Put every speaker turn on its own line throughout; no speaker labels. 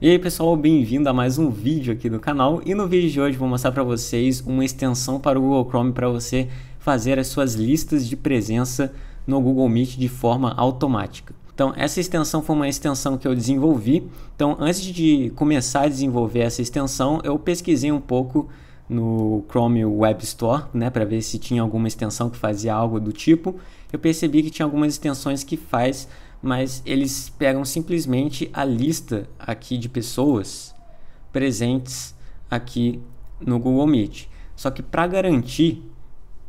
E aí pessoal, bem-vindo a mais um vídeo aqui do canal e no vídeo de hoje vou mostrar para vocês uma extensão para o Google Chrome para você fazer as suas listas de presença no Google Meet de forma automática. Então essa extensão foi uma extensão que eu desenvolvi, então antes de começar a desenvolver essa extensão eu pesquisei um pouco no Chrome Web Store, né, para ver se tinha alguma extensão que fazia algo do tipo. Eu percebi que tinha algumas extensões que faz mas eles pegam simplesmente a lista aqui de pessoas presentes aqui no Google Meet. Só que para garantir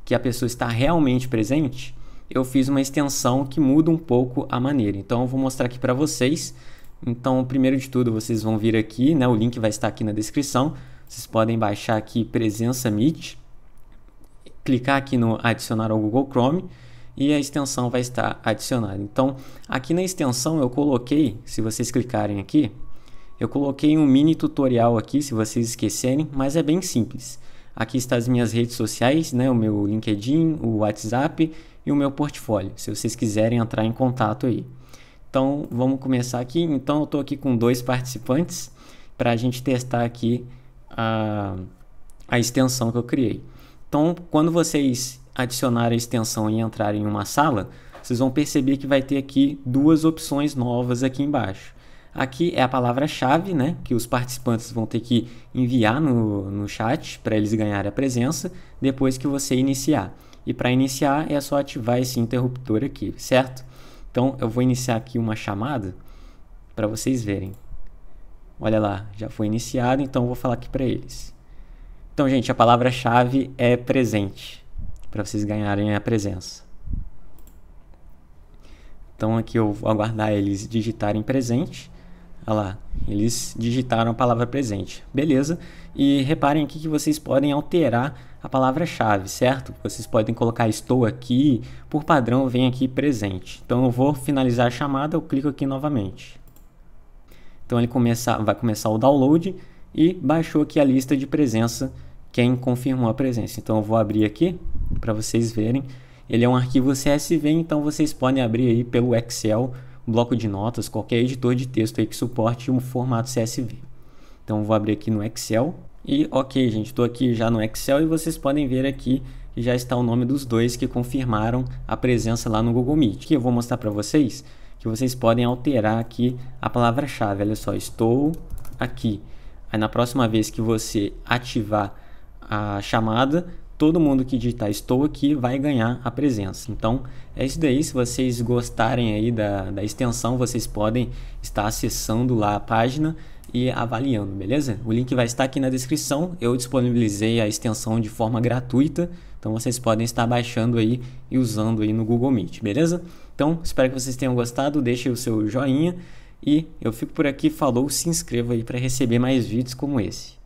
que a pessoa está realmente presente, eu fiz uma extensão que muda um pouco a maneira. Então eu vou mostrar aqui para vocês. Então, primeiro de tudo, vocês vão vir aqui, né? O link vai estar aqui na descrição. Vocês podem baixar aqui Presença Meet, clicar aqui no adicionar ao Google Chrome e a extensão vai estar adicionada. Então, aqui na extensão eu coloquei, se vocês clicarem aqui, eu coloquei um mini tutorial aqui, se vocês esquecerem, mas é bem simples. Aqui está as minhas redes sociais, né, o meu LinkedIn, o WhatsApp e o meu portfólio, se vocês quiserem entrar em contato aí. Então, vamos começar aqui. Então, eu estou aqui com dois participantes para a gente testar aqui a, a extensão que eu criei. Então, quando vocês adicionar a extensão e entrar em uma sala, vocês vão perceber que vai ter aqui duas opções novas aqui embaixo. Aqui é a palavra-chave, né, que os participantes vão ter que enviar no, no chat para eles ganharem a presença depois que você iniciar. E para iniciar é só ativar esse interruptor aqui, certo? Então eu vou iniciar aqui uma chamada para vocês verem. Olha lá, já foi iniciado, então eu vou falar aqui para eles. Então, gente, a palavra-chave é presente para vocês ganharem a presença. Então aqui eu vou aguardar eles digitarem presente. Olha lá, eles digitaram a palavra presente. Beleza. E reparem aqui que vocês podem alterar a palavra-chave, certo? Vocês podem colocar estou aqui, por padrão vem aqui presente. Então eu vou finalizar a chamada, eu clico aqui novamente. Então ele começa, vai começar o download e baixou aqui a lista de presença quem confirmou a presença. Então eu vou abrir aqui para vocês verem. Ele é um arquivo CSV, então vocês podem abrir aí pelo Excel, bloco de notas, qualquer editor de texto aí que suporte o formato CSV. Então vou abrir aqui no Excel e ok, gente, estou aqui já no Excel e vocês podem ver aqui que já está o nome dos dois que confirmaram a presença lá no Google Meet. Que eu vou mostrar para vocês que vocês podem alterar aqui a palavra-chave. Olha só, estou aqui. Aí na próxima vez que você ativar a, chamada, todo mundo que digitar estou aqui vai ganhar a presença. Então é isso daí. Se vocês gostarem aí da, da extensão, vocês podem estar acessando lá a página e avaliando, beleza? O link vai estar aqui na descrição. Eu disponibilizei a extensão de forma gratuita, então vocês podem estar baixando aí e usando aí no Google Meet, beleza? Então, espero que vocês tenham gostado, deixe o seu joinha e eu fico por aqui, falou, se inscreva aí para receber mais vídeos como esse.